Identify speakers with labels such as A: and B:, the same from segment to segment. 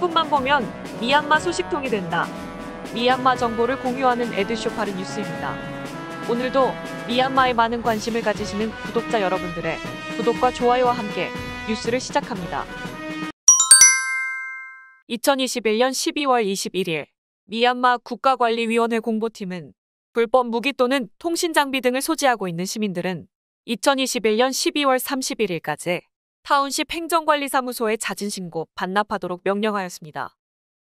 A: 10분만 보면 미얀마 소식통이 된다. 미얀마 정보를 공유하는 에드쇼파르 뉴스입니다. 오늘도 미얀마에 많은 관심을 가지시는 구독자 여러분들의 구독과 좋아요와 함께 뉴스를 시작합니다. 2021년 12월 21일 미얀마 국가관리위원회 공보팀은 불법 무기 또는 통신 장비 등을 소지하고 있는 시민들은 2021년 12월 31일까지 타운십 행정관리사무소에 자진신고, 반납하도록 명령하였습니다.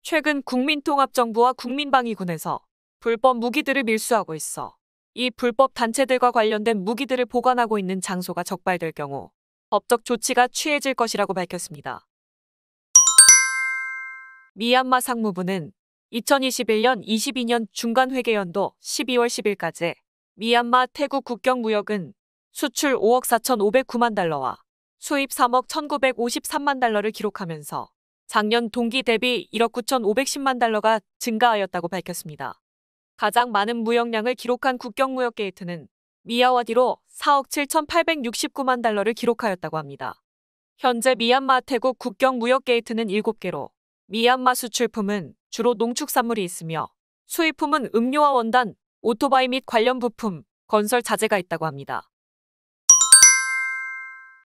A: 최근 국민통합정부와 국민방위군에서 불법 무기들을 밀수하고 있어 이 불법 단체들과 관련된 무기들을 보관하고 있는 장소가 적발될 경우 법적 조치가 취해질 것이라고 밝혔습니다. 미얀마 상무부는 2021년 22년 중간회계연도 12월 10일까지 미얀마 태국 국경 무역은 수출 5억 4,509만 달러와 수입 3억 1953만 달러를 기록하면서 작년 동기 대비 1억 9,510만 달러가 증가하였다고 밝혔습니다. 가장 많은 무역량을 기록한 국경 무역 게이트는 미야와디로 4억 7,869만 달러를 기록하였다고 합니다. 현재 미얀마 태국 국경 무역 게이트는 7개로 미얀마 수출품은 주로 농축산물이 있으며 수입품은 음료와 원단, 오토바이 및 관련 부품, 건설 자재가 있다고 합니다.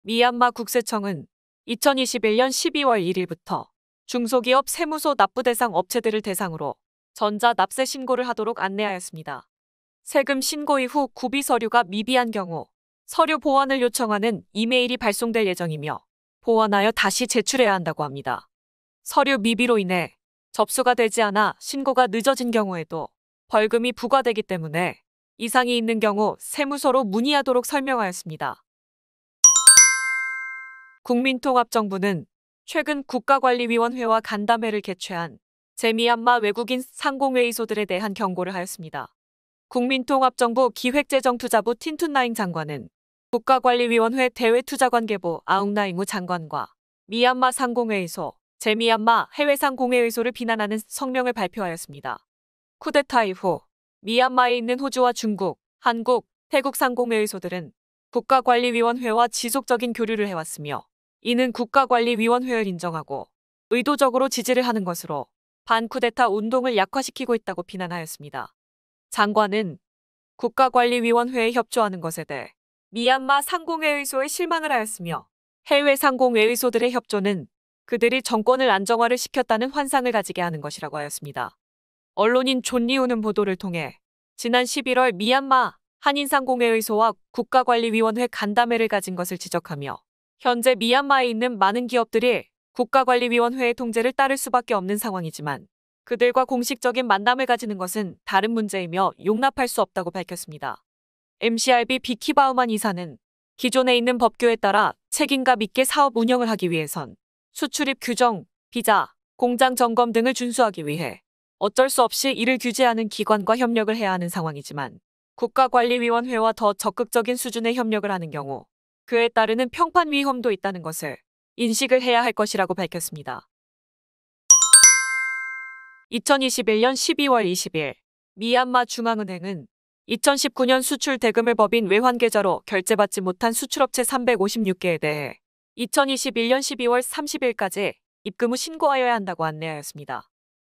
A: 미얀마 국세청은 2021년 12월 1일부터 중소기업 세무소 납부대상 업체들을 대상으로 전자 납세 신고를 하도록 안내하였습니다. 세금 신고 이후 구비 서류가 미비한 경우 서류 보완을 요청하는 이메일이 발송될 예정이며 보완하여 다시 제출해야 한다고 합니다. 서류 미비로 인해 접수가 되지 않아 신고가 늦어진 경우에도 벌금이 부과되기 때문에 이상이 있는 경우 세무서로 문의하도록 설명하였습니다. 국민통합정부는 최근 국가관리위원회와 간담회를 개최한 제미얀마 외국인 상공회의소들에 대한 경고를 하였습니다. 국민통합정부 기획재정투자부 틴툰나잉 장관은 국가관리위원회 대외투자관계부 아웅나잉우 장관과 미얀마 상공회의소, 제미얀마 해외상공회의소를 비난하는 성명을 발표하였습니다. 쿠데타 이후 미얀마에 있는 호주와 중국, 한국, 태국 상공회의소들은 국가관리위원회와 지속적인 교류를 해왔으며 이는 국가관리위원회를 인정하고 의도적으로 지지를 하는 것으로 반쿠데타 운동을 약화시키고 있다고 비난하였습니다. 장관은 국가관리위원회에 협조하는 것에 대해 미얀마 상공회의소에 실망을 하였으며 해외 상공회의소들의 협조는 그들이 정권을 안정화를 시켰다는 환상을 가지게 하는 것이라고 하였습니다. 언론인 존리우는 보도를 통해 지난 11월 미얀마 한인상공회의소와 국가관리위원회 간담회를 가진 것을 지적하며 현재 미얀마에 있는 많은 기업들이 국가관리위원회의 통제를 따를 수밖에 없는 상황이지만 그들과 공식적인 만남을 가지는 것은 다른 문제이며 용납할 수 없다고 밝혔습니다. MCRB 비키바우만 이사는 기존에 있는 법규에 따라 책임감 있게 사업 운영을 하기 위해선 수출입 규정, 비자, 공장 점검 등을 준수하기 위해 어쩔 수 없이 이를 규제하는 기관과 협력을 해야 하는 상황이지만 국가관리위원회와 더 적극적인 수준의 협력을 하는 경우 그에 따르는 평판 위험도 있다는 것을 인식을 해야 할 것이라고 밝혔습니다. 2021년 12월 20일 미얀마 중앙은행은 2019년 수출 대금을 법인 외환 계좌로 결제받지 못한 수출업체 356개에 대해 2021년 12월 30일까지 입금 후 신고하여야 한다고 안내하였습니다.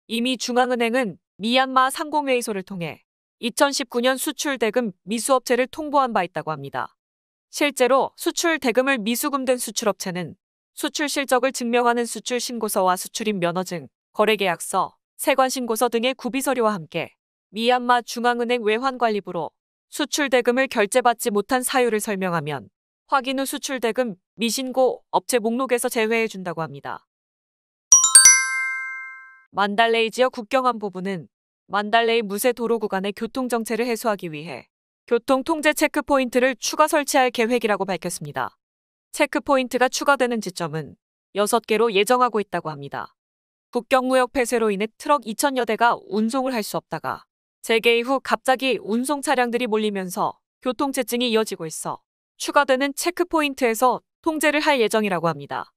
A: 이미 중앙은행은 미얀마 상공회의소를 통해 2019년 수출 대금 미수업체를 통보한 바 있다고 합니다. 실제로 수출 대금을 미수금된 수출업체는 수출 실적을 증명하는 수출 신고서와 수출입 면허증, 거래계약서, 세관 신고서 등의 구비 서류와 함께 미얀마 중앙은행 외환관리부로 수출 대금을 결제받지 못한 사유를 설명하면 확인 후 수출 대금 미신고 업체 목록에서 제외해 준다고 합니다. 만달레이 지역 국경안부부는 만달레이 무세 도로 구간의 교통 정체를 해소하기 위해 교통 통제 체크포인트를 추가 설치할 계획이라고 밝혔습니다. 체크포인트가 추가되는 지점은 6개로 예정하고 있다고 합니다. 국경무역 폐쇄로 인해 트럭 2천여 대가 운송을 할 수 없다가 재개 이후 갑자기 운송 차량들이 몰리면서 교통체증이 이어지고 있어 추가되는 체크포인트에서 통제를 할 예정이라고 합니다.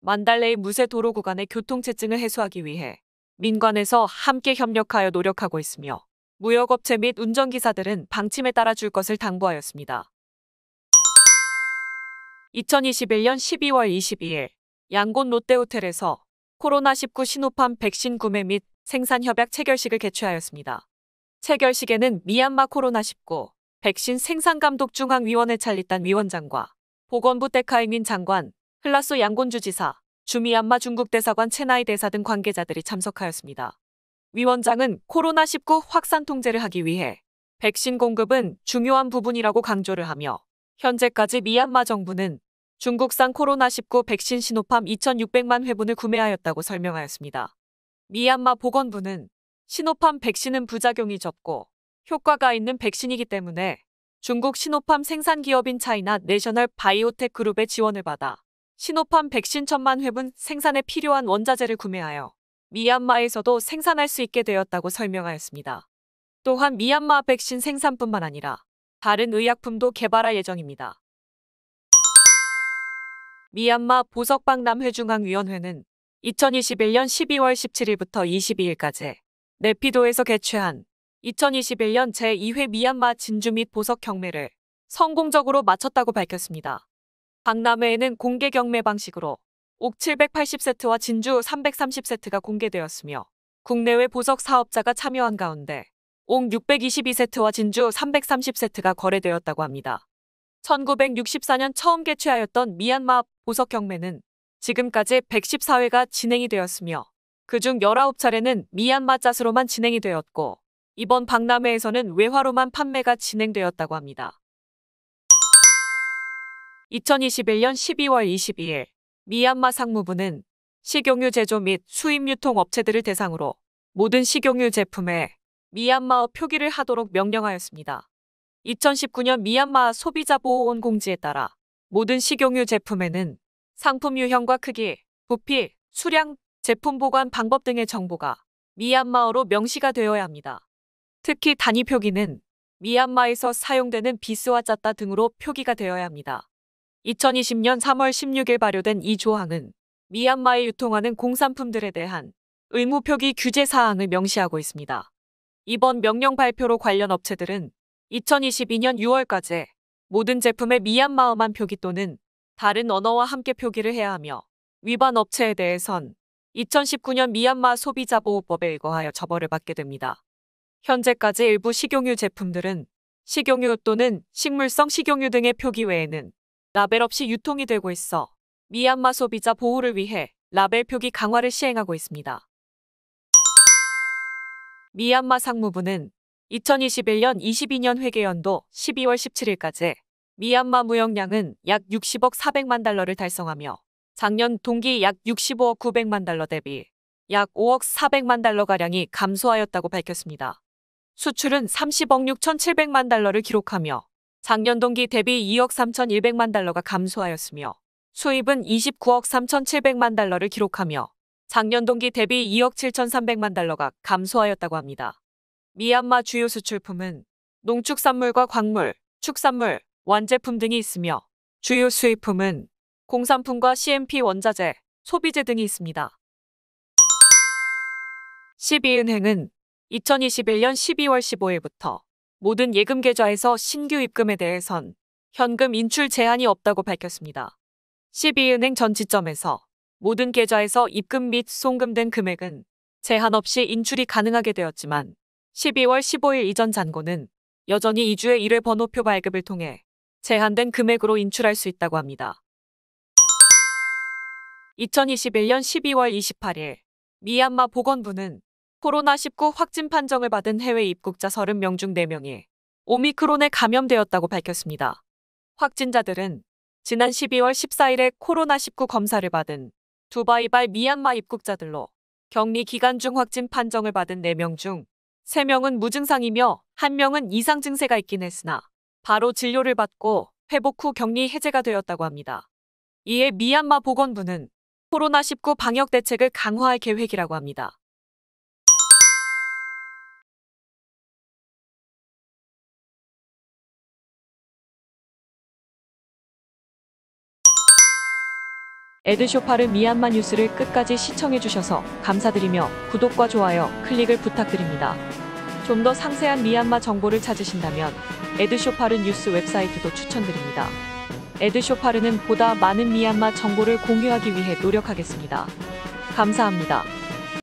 A: 만달레이 무쇠 도로 구간의 교통체증을 해소하기 위해 민관에서 함께 협력하여 노력하고 있으며 무역업체 및 운전기사들은 방침에 따라 줄 것을 당부하였습니다. 2021년 12월 22일 양곤 롯데호텔에서 코로나19 신호판 백신 구매 및 생산 협약 체결식을 개최하였습니다. 체결식에는 미얀마 코로나19 백신 생산감독중앙위원회 찰리딴 위원장과 보건부 데카이민 장관, 흘라소 양곤주지사, 주미얀마 중국대사관 체나이 대사 등 관계자들이 참석하였습니다. 위원장은 코로나19 확산 통제를 하기 위해 백신 공급은 중요한 부분이라고 강조를 하며 현재까지 미얀마 정부는 중국산 코로나19 백신 신호팜 2,600만 회분을 구매하였다고 설명하였습니다. 미얀마 보건부는 신호팜 백신은 부작용이 적고 효과가 있는 백신이기 때문에 중국 신호팜 생산 기업인 차이나 내셔널 바이오텍 그룹의 지원을 받아 신호팜 백신 1 0 0 0만 회분 생산에 필요한 원자재를 구매하여 미얀마에서도 생산할 수 있게 되었다고 설명하였습니다. 또한 미얀마 백신 생산뿐만 아니라 다른 의약품도 개발할 예정입니다. 미얀마 보석박람회중앙위원회는 2021년 12월 17일부터 22일까지 네피도에서 개최한 2021년 제2회 미얀마 진주 및 보석 경매를 성공적으로 마쳤다고 밝혔습니다. 박람회에는 공개 경매 방식으로 옥 780세트와 진주 330세트가 공개되었으며 국내외 보석 사업자가 참여한 가운데 옥 622세트와 진주 330세트가 거래되었다고 합니다. 1964년 처음 개최하였던 미얀마 보석 경매는 지금까지 114회가 진행이 되었으며 그중 19차례는 미얀마 잣스로만 진행이 되었고 이번 박람회에서는 외화로만 판매가 진행되었다고 합니다. 2021년 12월 22일 미얀마 상무부는 식용유 제조 및 수입 유통 업체들을 대상으로 모든 식용유 제품에 미얀마어 표기를 하도록 명령하였습니다. 2019년 미얀마 소비자 보호원 공지에 따라 모든 식용유 제품에는 상품 유형과 크기, 부피, 수량, 제품 보관 방법 등의 정보가 미얀마어로 명시가 되어야 합니다. 특히 단위 표기는 미얀마에서 사용되는 비스와 짜다 등으로 표기가 되어야 합니다. 2020년 3월 16일 발효된 이 조항은 미얀마에 유통하는 공산품들에 대한 의무 표기 규제 사항을 명시하고 있습니다. 이번 명령 발표로 관련 업체들은 2022년 6월까지 모든 제품의 미얀마어만 표기 또는 다른 언어와 함께 표기를 해야 하며 위반 업체에 대해선 2019년 미얀마 소비자보호법에 의거하여 처벌을 받게 됩니다. 현재까지 일부 식용유 제품들은 식용유 또는 식물성 식용유 등의 표기 외에는 라벨 없이 유통이 되고 있어 미얀마 소비자 보호를 위해 라벨 표기 강화를 시행하고 있습니다. 미얀마 상무부는 2021년 22년 회계연도 12월 17일까지 미얀마 무역량은 약 60억 400만 달러를 달성하며 작년 동기 약 65억 900만 달러 대비 약 5억 400만 달러가량이 감소하였다고 밝혔습니다. 수출은 30억 6,700만 달러를 기록하며 작년 동기 대비 2억 3,100만 달러가 감소하였으며 수입은 29억 3,700만 달러를 기록하며 작년 동기 대비 2억 7,300만 달러가 감소하였다고 합니다. 미얀마 주요 수출품은 농축산물과 광물, 축산물, 완제품 등이 있으며 주요 수입품은 공산품과 CMP 원자재, 소비재 등이 있습니다. 12은행은 2021년 12월 15일부터 모든 예금 계좌에서 신규 입금에 대해선 현금 인출 제한이 없다고 밝혔습니다. 1 2은행전 지점에서 모든 계좌에서 입금 및 송금된 금액은 제한 없이 인출이 가능하게 되었지만 12월 15일 이전 잔고는 여전히 2주에 1회 번호표 발급을 통해 제한된 금액으로 인출할 수 있다고 합니다. 2021년 12월 28일 미얀마 보건부는 코로나19 확진 판정을 받은 해외 입국자 30명 중 4명이 오미크론에 감염되었다고 밝혔습니다. 확진자들은 지난 12월 14일에 코로나19 검사를 받은 두바이발 미얀마 입국자들로 격리 기간 중 확진 판정을 받은 4명 중 3명은 무증상이며 1명은 이상 증세가 있긴 했으나 바로 진료를 받고 회복 후 격리 해제가 되었다고 합니다. 이에 미얀마 보건부는 코로나19 방역 대책을 강화할 계획이라고 합니다. 에드쇼파르 미얀마 뉴스를 끝까지 시청해주셔서 감사드리며 구독과 좋아요, 클릭을 부탁드립니다. 좀 더 상세한 미얀마 정보를 찾으신다면 에드쇼파르 뉴스 웹사이트도 추천드립니다. 에드쇼파르는 보다 많은 미얀마 정보를 공유하기 위해 노력하겠습니다. 감사합니다.